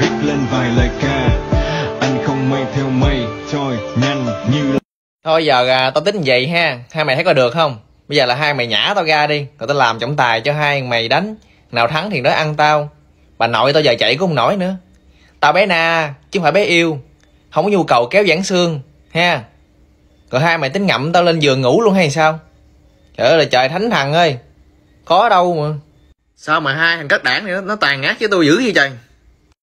viết lên vài lời ca anh không mang theo mây trôi nhanh như thôi giờ à, tao tính vậy ha hai mày thấy có được không bây giờ là hai mày nhả tao ra đi rồi tao làm trọng tài cho hai mày đánh nào thắng thì nói ăn tao bà nội tao giờ chạy cũng không nổi nữa tao bé na chứ không phải bé yêu không có nhu cầu kéo giãn xương ha rồi hai mày tính ngậm tao lên giường ngủ luôn hay sao trời ơi là trời thánh thần ơi có đâu mà sao mà hai thằng cất đảng này nó, nó tàn ác với tôi dữ vậy trời